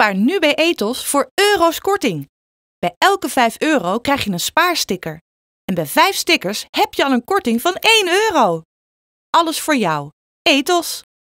Spaar nu bij Ethos voor euro's korting. Bij elke 5 euro krijg je een spaarsticker. En bij 5 stickers heb je al een korting van 1 euro. Alles voor jou. Ethos.